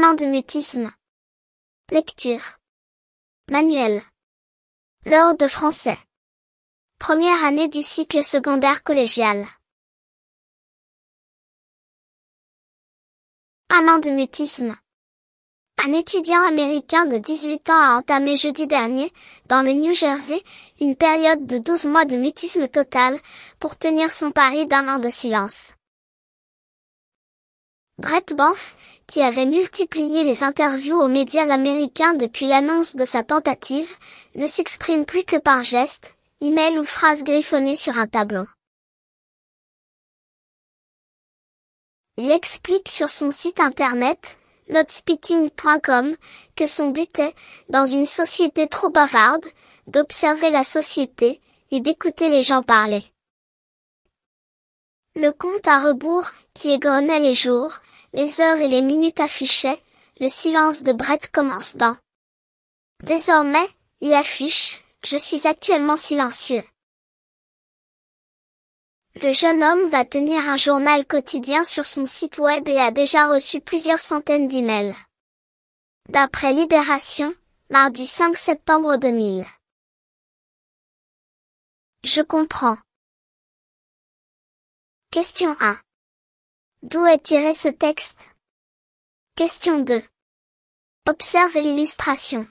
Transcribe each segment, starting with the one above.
an de mutisme. Lecture. Manuel. L'ordre de français. Première année du cycle secondaire collégial. an de mutisme. Un étudiant américain de 18 ans a entamé jeudi dernier, dans le New Jersey, une période de 12 mois de mutisme total, pour tenir son pari d'un an de silence. Brett Banff, qui avait multiplié les interviews aux médias américains depuis l'annonce de sa tentative, ne s'exprime plus que par gestes, email ou phrases griffonnées sur un tableau. Il explique sur son site internet, notspitting.com, que son but est, dans une société trop bavarde, d'observer la société et d'écouter les gens parler. Le compte à rebours, qui égrenait les jours, les heures et les minutes affichaient, le silence de Brett commence dans. Désormais, il affiche, je suis actuellement silencieux. Le jeune homme va tenir un journal quotidien sur son site web et a déjà reçu plusieurs centaines d'emails. D'après Libération, mardi 5 septembre 2000. Je comprends. Question 1. D'où est tiré ce texte Question 2. Observe l'illustration.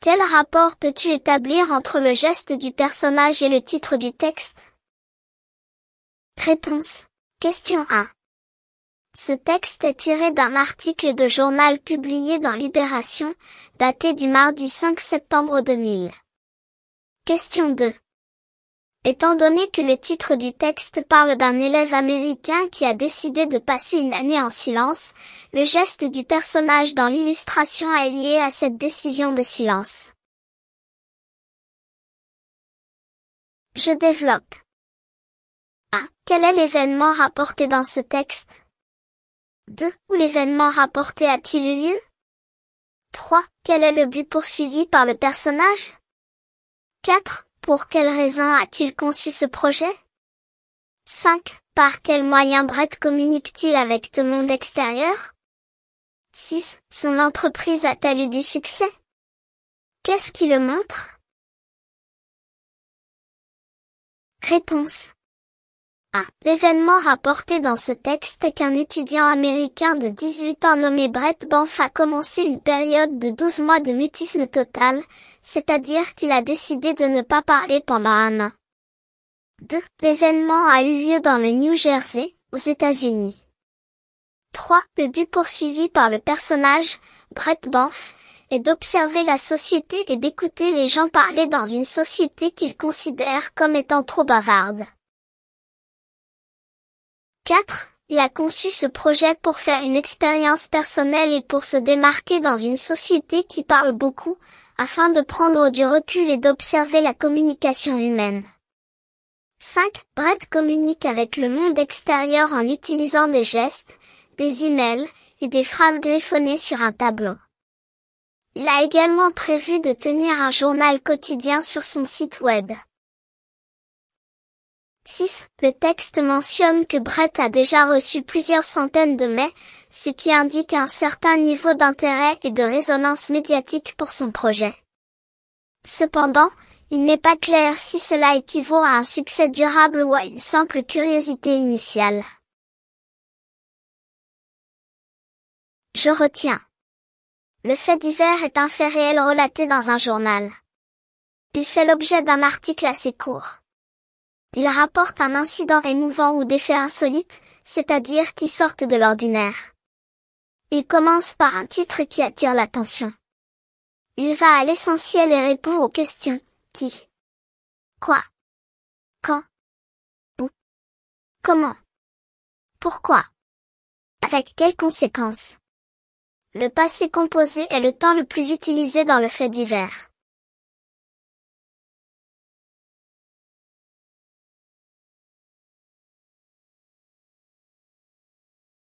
Quel rapport peux-tu établir entre le geste du personnage et le titre du texte Réponse. Question 1. Ce texte est tiré d'un article de journal publié dans Libération, daté du mardi 5 septembre 2000. Question 2. Étant donné que le titre du texte parle d'un élève américain qui a décidé de passer une année en silence, le geste du personnage dans l'illustration est lié à cette décision de silence. Je développe. 1. Ah, quel est l'événement rapporté dans ce texte 2. Où l'événement rapporté a-t-il eu lieu 3. Quel est le but poursuivi par le personnage 4. Pour quelle raison a-t-il conçu ce projet 5. Par quel moyen Brett communique-t-il avec le monde extérieur 6. Son entreprise a-t-elle eu du succès Qu'est-ce qui le montre Réponse 1. l'événement rapporté dans ce texte est qu'un étudiant américain de 18 ans nommé Brett Banff a commencé une période de 12 mois de mutisme total, c'est-à-dire qu'il a décidé de ne pas parler pendant un an. 2. L'événement a eu lieu dans le New Jersey, aux États-Unis. 3. Le but poursuivi par le personnage, Brett Banff, est d'observer la société et d'écouter les gens parler dans une société qu'il considère comme étant trop bavarde. 4. Il a conçu ce projet pour faire une expérience personnelle et pour se démarquer dans une société qui parle beaucoup, afin de prendre du recul et d'observer la communication humaine. 5. Brett communique avec le monde extérieur en utilisant des gestes, des emails et des phrases griffonnées sur un tableau. Il a également prévu de tenir un journal quotidien sur son site web. 6. Le texte mentionne que Brett a déjà reçu plusieurs centaines de mails, ce qui indique un certain niveau d'intérêt et de résonance médiatique pour son projet. Cependant, il n'est pas clair si cela équivaut à un succès durable ou à une simple curiosité initiale. Je retiens. Le fait divers est un fait réel relaté dans un journal. Il fait l'objet d'un article assez court il rapporte un incident émouvant ou des faits insolites, c'est-à-dire qui sortent de l'ordinaire. Il commence par un titre qui attire l'attention. Il va à l'essentiel et répond aux questions. Qui Quoi Quand Où Comment Pourquoi Avec quelles conséquences Le passé composé est le temps le plus utilisé dans le fait divers.